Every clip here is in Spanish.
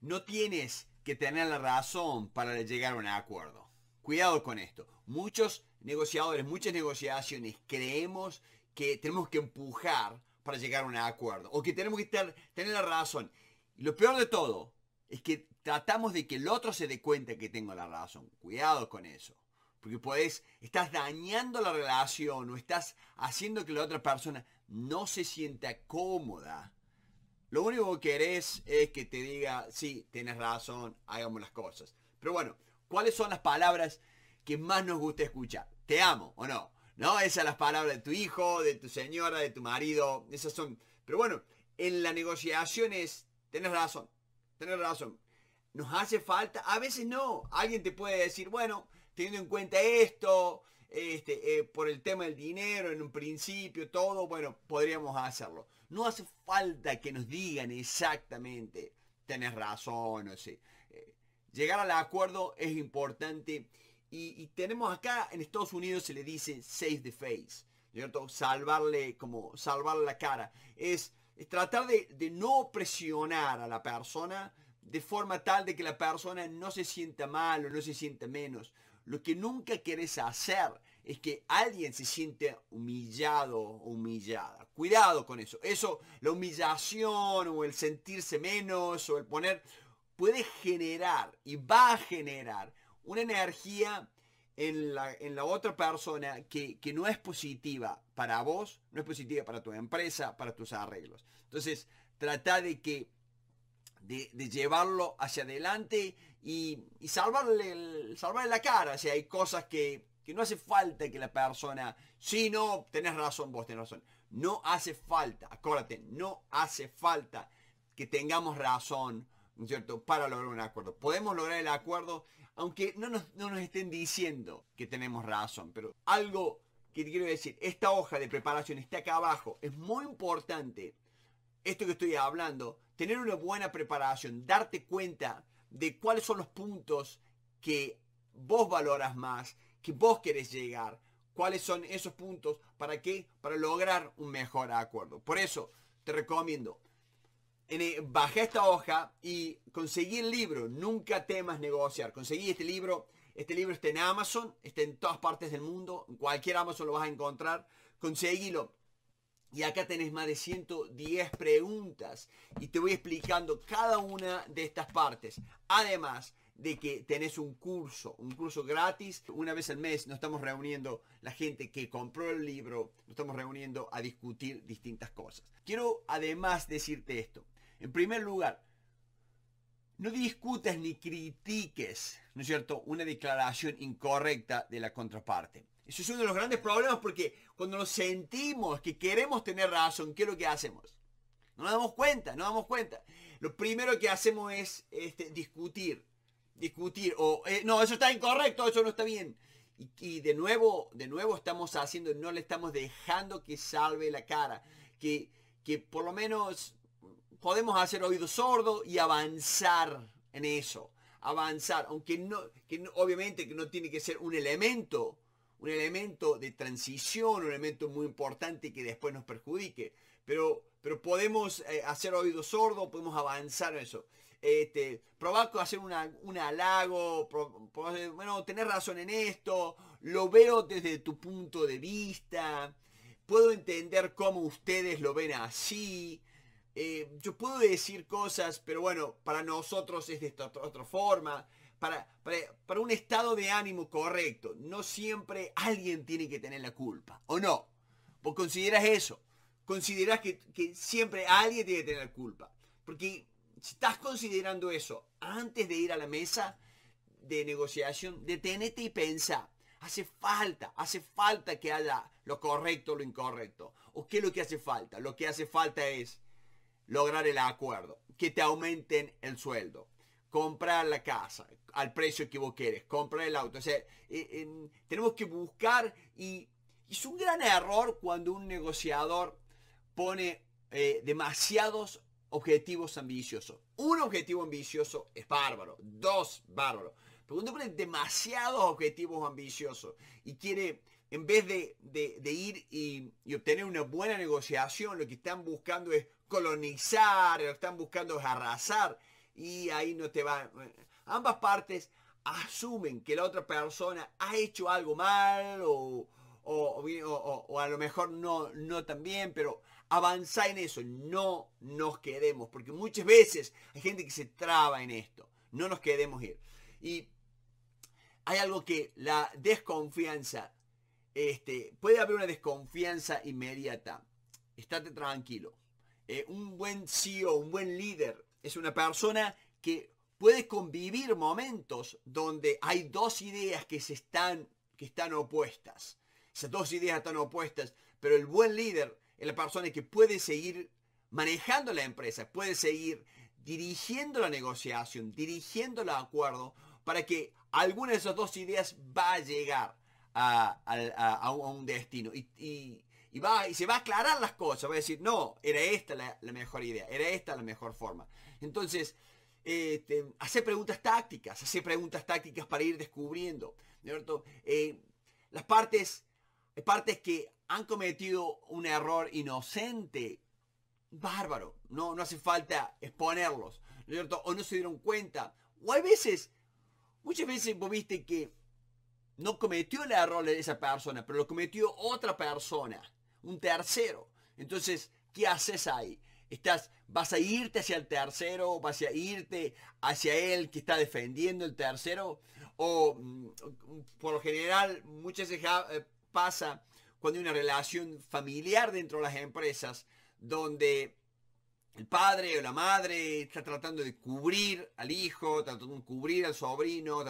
No tienes que tener la razón para llegar a un acuerdo. Cuidado con esto. Muchos negociadores, muchas negociaciones creemos que tenemos que empujar para llegar a un acuerdo o que tenemos que tener la razón. Lo peor de todo es que tratamos de que el otro se dé cuenta que tengo la razón. Cuidado con eso. Porque puedes, estás dañando la relación o estás haciendo que la otra persona no se sienta cómoda lo único que querés es que te diga, sí, tienes razón, hagamos las cosas. Pero bueno, ¿cuáles son las palabras que más nos gusta escuchar? Te amo o no. ¿No? Esas son las palabras de tu hijo, de tu señora, de tu marido. Esas son. Pero bueno, en la negociación es, razón, tenés razón. Nos hace falta, a veces no. Alguien te puede decir, bueno, teniendo en cuenta esto, este, eh, por el tema del dinero en un principio, todo, bueno, podríamos hacerlo. No hace falta que nos digan exactamente, tenés razón, no sé. Eh, llegar al acuerdo es importante y, tenemos acá en Estados Unidos se le dice save the face, ¿cierto? Salvarle, como salvarle la cara. Es, tratar de no presionar a la persona de forma tal de que la persona no se sienta mal o no se sienta menos. Lo que nunca querés hacer es que alguien se siente humillado o humillada. Cuidado con eso. Eso, la humillación o el sentirse menos o el poner, puede generar y va a generar una energía en la, otra persona que, no es positiva para vos, no es positiva para tu empresa, para tus arreglos. Entonces, trata de que de, llevarlo hacia adelante y, salvarle, el, salvarle la cara. Si hay cosas que, no hace falta que la persona, si no, tenés razón, vos tenés razón. No hace falta, acuérdate, no hace falta que tengamos razón, cierto?, para lograr un acuerdo. Podemos lograr el acuerdo, aunque no nos, no nos estén diciendo que tenemos razón, pero algo que quiero decir, esta hoja de preparación está acá abajo, es muy importante, esto que estoy hablando, tener una buena preparación, darte cuenta de cuáles son los puntos que vos valoras más, que vos querés llegar, cuáles son esos puntos, para qué, para lograr un mejor acuerdo. Por eso te recomiendo, eh, bajé esta hoja y conseguí el libro, Nunca temas negociar. Conseguí este libro, este libro está en Amazon, está en todas partes del mundo, en cualquier Amazon lo vas a encontrar. Conseguílo, y acá tenés más de 110 preguntas y te voy explicando cada una de estas partes. Además de que tenés un curso, un curso gratis. Una vez al mes nos estamos reuniendo la gente que compró el libro, nos estamos reuniendo a discutir distintas cosas. Quiero además decirte esto. En primer lugar, no discutas ni critiques, ¿no es cierto?, una declaración incorrecta de la contraparte. Eso es uno de los grandes problemas porque cuando nos sentimos que queremos tener razón, ¿qué es lo que hacemos? No nos damos cuenta, no nos damos cuenta. Lo primero que hacemos es este, discutir, discutir, o eh, no, eso está incorrecto, eso no está bien. Y, de nuevo, de nuevo estamos haciendo, no le estamos dejando que salve la cara, que, que por lo menos podemos hacer oído sordo y avanzar en eso, avanzar, aunque no, que obviamente que no tiene que ser un elemento un elemento de transición, un elemento muy importante que después nos perjudique. Pero, pero podemos eh, hacer oído sordo, podemos avanzar en eso. Este, hacer un halago, bueno, tener razón en esto, lo veo desde tu punto de vista, puedo entender cómo ustedes lo ven así, eh, yo puedo decir cosas, pero bueno, para nosotros es de esta otra forma para, un estado de ánimo correcto, no siempre alguien tiene que tener la culpa, ¿o no? Vos consideras eso, consideras que, que siempre alguien tiene que tener la culpa, porque si estás considerando eso antes de ir a la mesa de negociación, deténete y piensa Hace falta, hace falta que haya lo correcto o lo incorrecto. ¿O qué es lo que hace falta? Lo que hace falta es lograr el acuerdo, que te aumenten el sueldo, Comprar la casa al precio que vos querés, Comprar el auto. O sea, tenemos que buscar y es un gran error cuando un negociador pone eh, demasiados objetivos ambiciosos. Un objetivo ambicioso es bárbaro, dos bárbaro. Pero cuando pone demasiados objetivos ambiciosos y quiere, en vez de, ir y, y obtener una buena negociación, lo que están buscando es colonizar, lo que están buscando es arrasar y ahí no te va. Ambas partes asumen que la otra persona ha hecho algo mal o, a lo mejor no, no tan bien, pero avanza en eso, no nos quedemos, porque muchas veces hay gente que se traba en esto, no nos quedemos ir. Y hay algo que la desconfianza, este, puede haber una desconfianza inmediata, estate tranquilo. Eh, un buen CEO, un buen líder es una persona que puede convivir momentos donde hay dos ideas que, se están, que están opuestas. Esas dos ideas están opuestas, pero el buen líder es la persona que puede seguir manejando la empresa, puede seguir dirigiendo la negociación, dirigiendo el acuerdo, para que alguna de esas dos ideas va a llegar a, un destino y, va, y se va a aclarar las cosas, va a decir, no, era esta la, mejor idea, era esta la mejor forma. Entonces, este, hacer preguntas tácticas, hacer preguntas tácticas para ir descubriendo, ¿cierto? Eh, las partes, partes que han cometido un error inocente, bárbaro, no, no hace falta exponerlos, ¿cierto? O no se dieron cuenta, o hay veces, muchas veces vos viste que no cometió el error de esa persona, pero lo cometió otra persona un tercero. Entonces, ¿qué haces ahí? Estás, ¿Vas a irte hacia el tercero? ¿Vas a irte hacia él que está defendiendo el tercero? O mm, por lo general, muchas veces ah, eh, pasa cuando hay una relación familiar dentro de las empresas donde el padre o la madre está tratando de cubrir al hijo, tratando de cubrir al sobrino,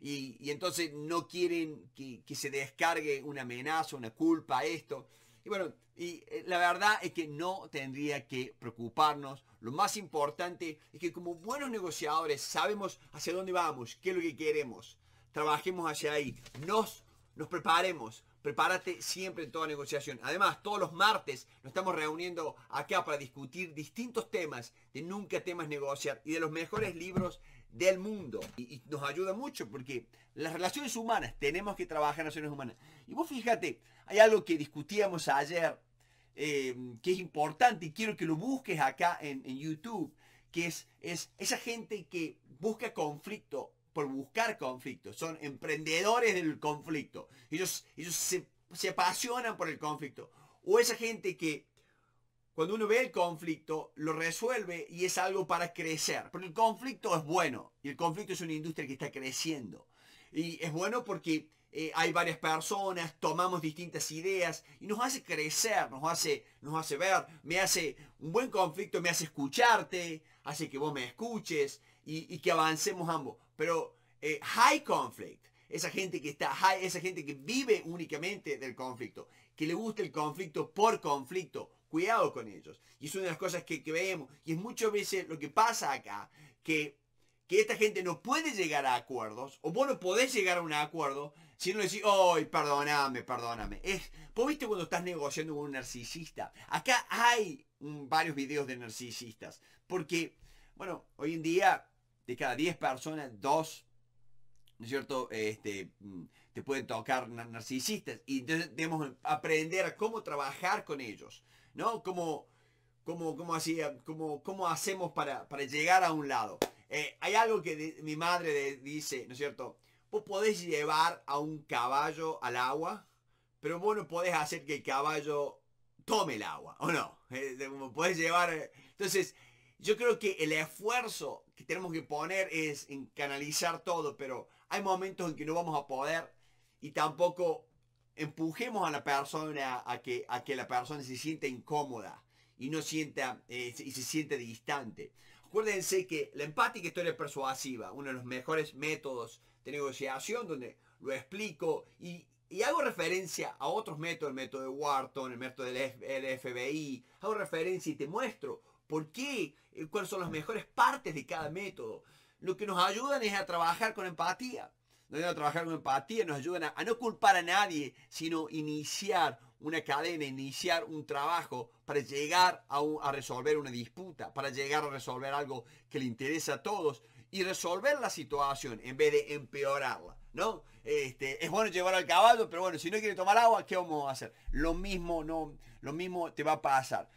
y, entonces no quieren que, se descargue una amenaza, una culpa esto. Y bueno, eh, la verdad es que no tendría que preocuparnos. Lo más importante es que como buenos negociadores sabemos hacia dónde vamos, qué es lo que queremos. Trabajemos hacia ahí, nos, nos preparemos, Prepárate siempre en toda negociación. Además, todos los martes nos estamos reuniendo acá para discutir distintos temas de Nunca temas negociar y de los mejores libros del mundo. Y, nos ayuda mucho porque las relaciones humanas, tenemos que trabajar en relaciones humanas. Y vos fíjate, hay algo que discutíamos ayer eh, que es importante y quiero que lo busques acá en, YouTube, que es esa gente que busca conflicto por buscar conflicto, son emprendedores del conflicto. Ellos, se, apasionan por el conflicto. O esa gente que cuando uno ve el conflicto, lo resuelve y es algo para crecer. Pero el conflicto es bueno y el conflicto es una industria que está creciendo. Y es bueno porque eh, hay varias personas, tomamos distintas ideas y nos hace crecer, nos hace, nos hace ver, me hace un buen conflicto, me hace escucharte, hace que vos me escuches y que avancemos ambos. Pero eh, high conflict, esa gente que está high, esa gente que vive únicamente del conflicto, que le gusta el conflicto por conflicto, cuidado con ellos. Y es una de las cosas que, que vemos. Y es muchas veces lo que pasa acá, que, que esta gente no puede llegar a acuerdos, o vos no podés llegar a un acuerdo, si no decís, ¡ay, perdóname, perdóname! Es, vos viste cuando estás negociando con un narcisista. Acá hay varios videos de narcisistas, porque, bueno, hoy en día de cada 10 personas, dos ¿no es cierto?, este, mm, te pueden tocar narcisistas. Y debemos aprender cómo trabajar con ellos, ¿no? Cómo, hacía, cómo, cómo hacemos para, llegar a un lado. Eh, hay algo que mi madre dice, ¿no es cierto? Vos podés llevar a un caballo al agua, pero vos no podés hacer que el caballo tome el agua, ¿o no? puedes eh, podés llevar... Eh. entonces, yo creo que el esfuerzo que tenemos que poner es en canalizar todo, pero hay momentos en que no vamos a poder y tampoco empujemos a la persona a que, a que la persona se sienta incómoda y no sienta eh, y se siente distante. Acuérdense que la empática historia persuasiva, uno de los mejores métodos de negociación, donde lo explico y, y hago referencia a otros métodos, el método de Wharton, el método del FBI, hago referencia y te muestro por qué, eh, cuáles son las mejores partes de cada método. Lo que nos ayudan es a trabajar con empatía. Nos ayudan a trabajar con empatía, nos ayudan a, no culpar a nadie, sino iniciar una cadena, iniciar un trabajo para llegar a, resolver una disputa, para llegar a resolver algo que le interesa a todos y resolver la situación en vez de empeorarla, ¿no? Este, es bueno llevar al caballo, pero bueno, si no quiere tomar agua, ¿qué vamos a hacer? Lo mismo, no, lo mismo te va a pasar.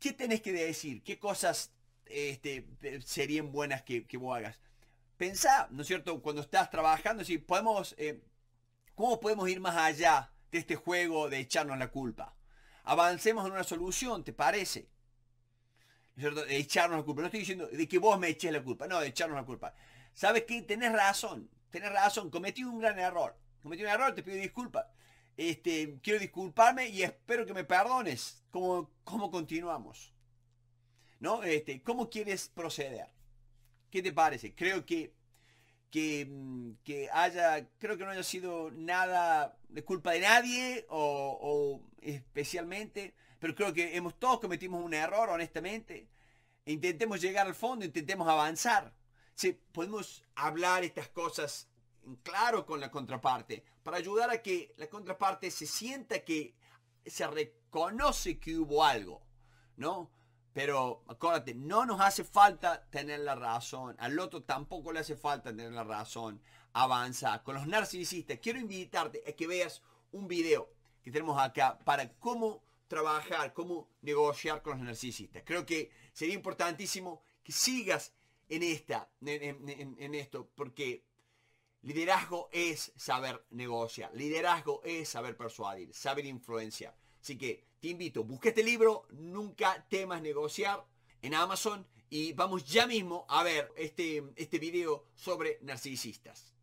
¿Qué tenés que decir? ¿Qué cosas este, serían buenas que, vos hagas? Pensá, ¿no es cierto? Cuando estás trabajando, si podemos, eh, ¿cómo podemos ir más allá de este juego de echarnos la culpa? Avancemos en una solución, ¿te parece? ¿No es cierto? De echarnos la culpa. No estoy diciendo de que vos me eches la culpa, no, de echarnos la culpa. ¿Sabes qué? Tenés razón, tenés razón, cometí un gran error. Cometí un error, te pido disculpas. Este, quiero disculparme y espero que me perdones. ¿Cómo, continuamos? Este, ¿Cómo quieres proceder? ¿Qué te parece? Creo que, mm, que, haya, creo que no haya sido nada de culpa de nadie o, especialmente, pero creo que hemos todos cometimos un error, honestamente. Intentemos llegar al fondo, intentemos avanzar. podemos hablar estas cosas claro con la contraparte para ayudar a que la contraparte se sienta que se reconoce que hubo algo, ¿no? Pero acuérdate, no nos hace falta tener la razón, al otro tampoco le hace falta tener la razón, avanza. Con los narcisistas, quiero invitarte a que veas un video que tenemos acá para cómo trabajar, cómo negociar con los narcisistas. Creo que sería importantísimo que sigas en, esta, en, en esto, porque Liderazgo es saber negociar, liderazgo es saber persuadir, saber influenciar. Así que te invito, busca este libro, nunca temas negociar en Amazon y vamos ya mismo a ver este, este video sobre narcisistas.